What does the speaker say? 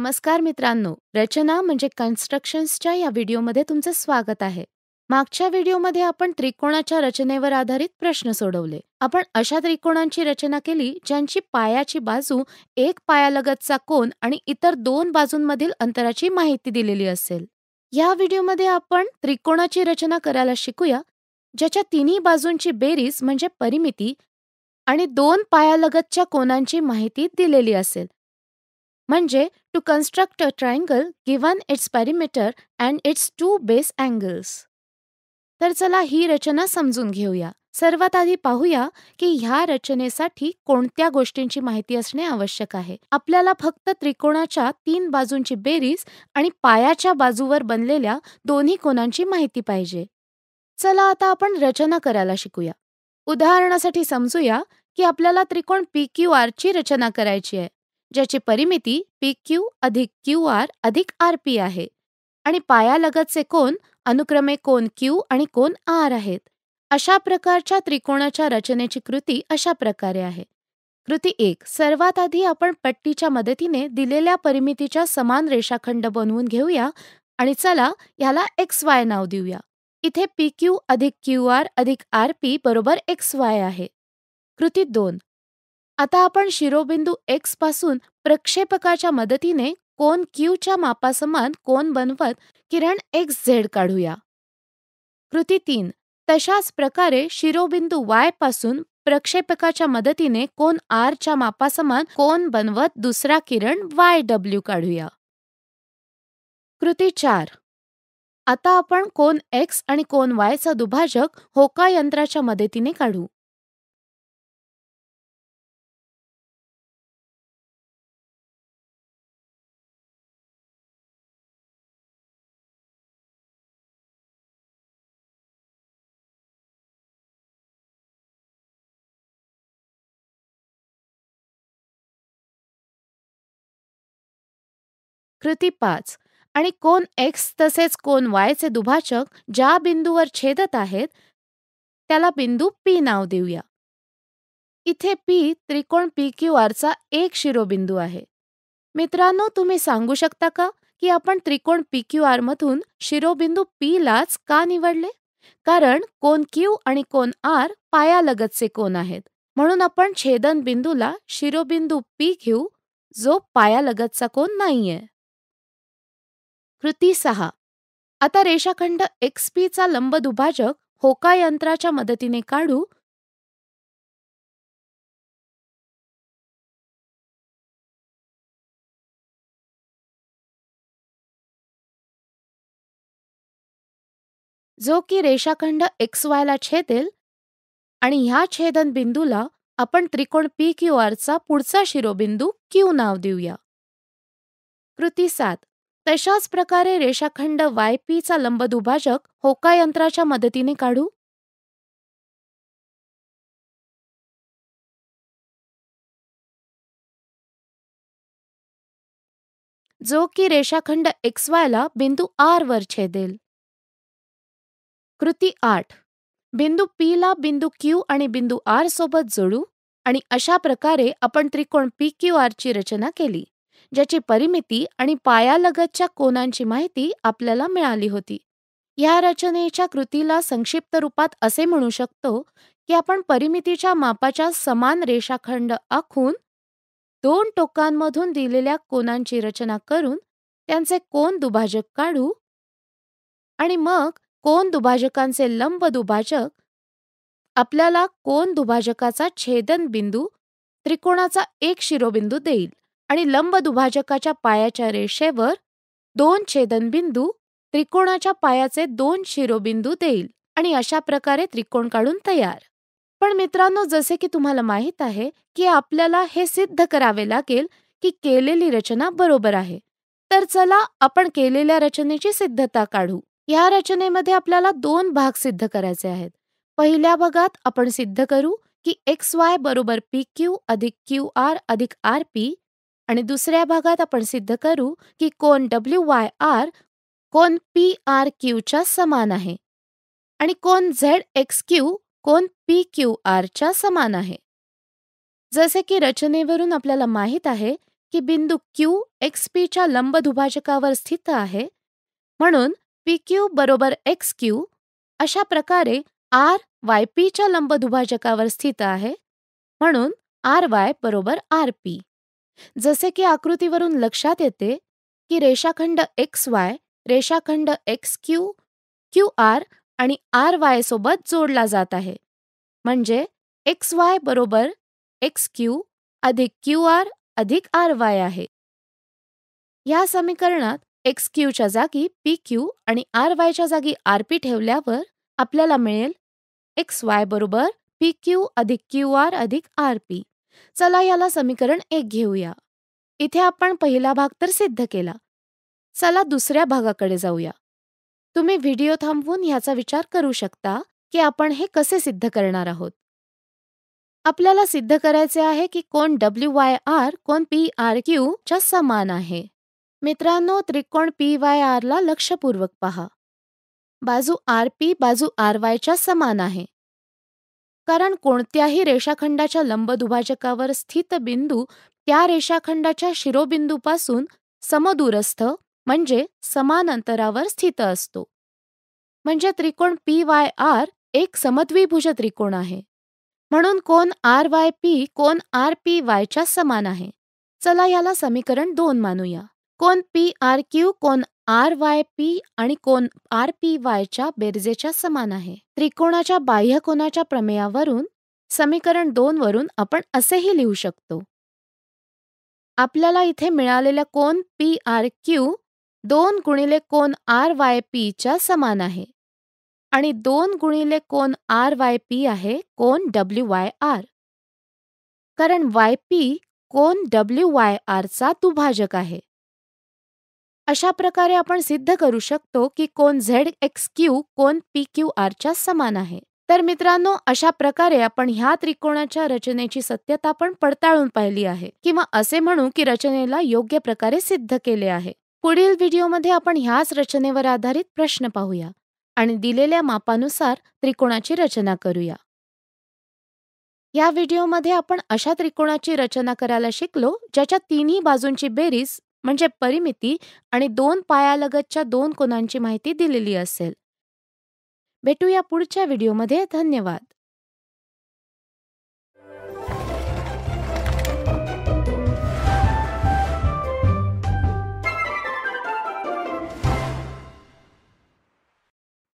नमस्कार मित्रांनो रचना म्हणजे कन्स्ट्रक्शन्सच्या या व्हिडिओमध्ये तुमचं स्वागत आहे मागच्या व्हिडिओमध्ये आपण त्रिकोणाच्या रचनेवर आधारित प्रश्न सोडवले आपण अशा त्रिकोणांची रचना केली ज्यांची पायाची बाजू एक पायालगतचा कोन आणि इतर दोन बाजूंमधील अंतराची माहिती दिलेली असेल या व्हिडिओमध्ये आपण त्रिकोणाची रचना करायला शिकूया ज्याच्या तिन्ही बाजूंची बेरीज म्हणजे परिमिती आणि दोन पायालगतच्या कोनांची माहिती दिलेली असेल म्हणजे to construct a triangle given its perimeter and its two base angles तर चला ही रचना समजून घेऊया सर्वात आधी पाहूया की ह्या रचनेसाठी कोणत्या गोष्टींची माहिती असणे आवश्यक आहे आपल्याला फक्त त्रिकोणाच्या तीन बाजूंची बेरीज आणि पायाच्या बाजूवर बनलेल्या दोन्ही कोणांची माहिती पाहिजे चला आता आपण रचना करायला शिकूया उदाहरणासाठी समजूया की आपल्याला त्रिकोण पी क्यू आरची रचना करायची आहे ज्याची परिमिती पी क्यू अधिक क्यू आर अधिक आर पी आहे आणि पायालगतचे कोन अनुक्रमे कोन क्यू आणि कोन आर आहेत अशा प्रकारच्या त्रिकोणाच्या रचनेची कृती अशा प्रकारे आहे कृती एक सर्वात आधी आपण पट्टीच्या मदतीने दिलेल्या परिमितीच्या समान रेषाखंड बनवून घेऊया आणि चला ह्याला एक्स वाय नाव देऊया इथे पी क्यू अधिक क्यू आर अधिक आर पी बरोबर एक्स वाय आहे कृती दोन आता आपण शिरोबिंदू एक्स पासून प्रक्षेपकाच्या मदतीने कोन क्यूच्या मापासमान कोन बनवत किरण एक्स झेड काढूया कृती तीन तशाच प्रकारे शिरोबिंदू वाय पासून प्रक्षेपकाच्या मदतीने कोन आरच्या मापासमान कोन बनवत दुसरा किरण वाय डब्ल्यू काढूया कृती चार आता आपण कोन एक्स आणि कोन वायचा दुभाजक होका यंत्राच्या मदतीने काढू कृती पाच आणि कोन एक्स तसेच कोन वायचे दुभाजक ज्या बिंदूवर छेदत आहेत त्याला बिंदू पी नाव देऊया इथे पी त्रिकोण पी क्यू चा एक शिरोबिंदू आहे मित्रांनो तुम्ही सांगू शकता का की आपण त्रिकोण पी क्यू मधून शिरोबिंदू लाच का निवडले कारण कोन क्यू आणि कोन आर पायालगतचे कोन आहेत म्हणून आपण छेदन बिंदूला शिरोबिंदू पी घेऊ जो पायालगतचा कोन नाहीये कृती सहा आता रेषाखंड एक्स चा लंब दुभाजक होका यंत्राच्या मदतीने काढू जो की रेषाखंड एक्स वायला छेदेल आणि ह्या छेदन बिंदूला आपण त्रिकोण पी क्यू आरचा पुढचा शिरोबिंदू क्यू नाव देऊया कृती सात तशाच प्रकारे रेषाखंड वाय पीचा लंब दुभाजक होका यंत्राच्या मदतीने काढू जो की रेषाखंड एक्स वायला बिंदू आर वर छेदेल कृती आठ बिंदू पी ला बिंदू क्यू आणि बिंदू आर सोबत जोडू आणि अशा प्रकारे आपण त्रिकोण पी क्यू आरची रचना केली ज्याची परिमिती आणि पायालगतच्या कोनांची माहिती आपल्याला मिळाली होती या रचनेच्या कृतीला संक्षिप्त रूपात असे म्हणू शकतो की आपण परिमितीच्या मापाच्या समान रेषाखंड आखून दोन टोकांमधून दिलेल्या कोनांची रचना करून त्यांचे कोन दुभाजक काढू आणि मग कोन दुभाजकांचे लंब दुभाजक आपल्याला कोन दुभाजकाचा छेदन बिंदू त्रिकोणाचा एक शिरोबिंदू देईल आणि लंब दुभाजकाच्या पायाच्या रेषेवर दोन छेदनबिंदू त्रिकोणाच्या पायाचे दोन शिरोबिंदू देईल आणि अशा प्रकारे त्रिकोण काढून तयार पण मित्रांनो जसे की तुम्हाला माहीत आहे की आपल्याला हे सिद्ध करावे लागेल की केलेली रचना बरोबर आहे तर चला आपण केलेल्या रचनेची सिद्धता काढू या रचनेमध्ये आपल्याला दोन भाग सिद्ध करायचे आहेत पहिल्या भागात आपण सिद्ध करू की एक्स वाय बरोबर पी क्यू अधिक क्यू आर अधिक आर पी आणि दुसऱ्या भागात आपण सिद्ध करू की कोण डब्ल्यू वाय आर कोण पी आर क्यूच्या समान आहे आणि कोण झेड एक्स क्यू कोण पी क्यू आरच्या समान आहे जसे की रचनेवरून आपल्याला माहीत आहे की बिंदू क्यू एक्स पीच्या दुभाजकावर स्थित आहे म्हणून पी क्यू बरोबर एक्स क्यू अशा प्रकारे आर वाय पीच्या दुभाजकावर स्थित आहे म्हणून आर वाय बरोबर आर पी जसे की आकृतीवरून लक्षात येते की रेषाखंड एक्स वाय रेषाखंड एक्स क्यू क्यू आर आणि आर वाय सोबत जोडला जात आहे म्हणजे एक्स वाय बरोबर एक्स क्यू अधिक क्यू आर अधिक आर वाय आहे या समीकरणात एक्स क्यूच्या जागी पी क्यू आणि आर वायच्या जागी आर पी ठेवल्यावर आपल्याला मिळेल एक्स वाय बरोबर पी क्यू अधिक क्यू आर अधिक आर पी चला याला समीकरण एक घेऊया इथे आपण पहिला भाग तर सिद्ध केला चला दुसऱ्या भागाकडे जाऊया तुम्ही व्हिडिओ थांबवून ह्याचा विचार करू शकता की आपण हे कसे सिद्ध करणार आहोत आपल्याला सिद्ध करायचे आहे की कोण डब्ल्यू वाय आर कोण पी आर क्यू च्या समान आहे मित्रांनो त्रिकोण पी वाय आरला लक्षपूर्वक पहा बाजू आर पी बाजू आर वायच्या समान आहे कारण कोणत्याही रेषाखंडाच्या लंब दुभाजकावर स्थित बिंदू त्या रेषाखंडाच्या शिरोबिंदूपासून समदूरस्थ म्हणजे समान अंतरावर स्थित असतो म्हणजे त्रिकोण पी वाय आर एक समद्विभुज त्रिकोण आहे म्हणून कोण आर वाय पी कोन आर पी वायच्या समान आहे चला याला समीकरण दोन मानूया कोण पी आर क्यू कोण आर वाय पी आणि कोण आर पी वायच्या बेरजेच्या समान आहे त्रिकोणाच्या बाह्यकोनाच्या प्रमेयावरून समीकरण दोन वरून आपण असेही लिहू शकतो आपल्याला इथे मिळालेला कोन पी आर क्यू दोन गुणिले कोन आर वाय पीच्या समान आहे आणि दोन गुणिले कोन आर वाय पी आहे कोन डब्ल्यू वाय आर कारण वाय पी कोन डब्ल्यू वाय आरचा दुभाजक आहे अशा प्रकारे आपण सिद्ध करू शकतो की कोण झेड एक्स क्यू कोण पी क्यू आरच्या समान आहे तर मित्रांनो अशा प्रकारे आपण ह्या त्रिकोणाच्या रचनेची सत्यता पण पडताळून पाहिली आहे किंवा असे म्हणू की रचनेला योग्य प्रकारे सिद्ध केले आहे पुढील व्हिडिओमध्ये आपण ह्याच रचनेवर आधारित प्रश्न पाहूया आणि दिलेल्या मापानुसार त्रिकोणाची रचना करूया या व्हिडिओमध्ये आपण अशा त्रिकोणाची रचना करायला शिकलो ज्याच्या तिन्ही बाजूंची बेरीज म्हणजे परिमिती आणि दोन पायालगतच्या दोन कोणांची माहिती दिलेली असेल भेटूया पुढच्या व्हिडिओमध्ये धन्यवाद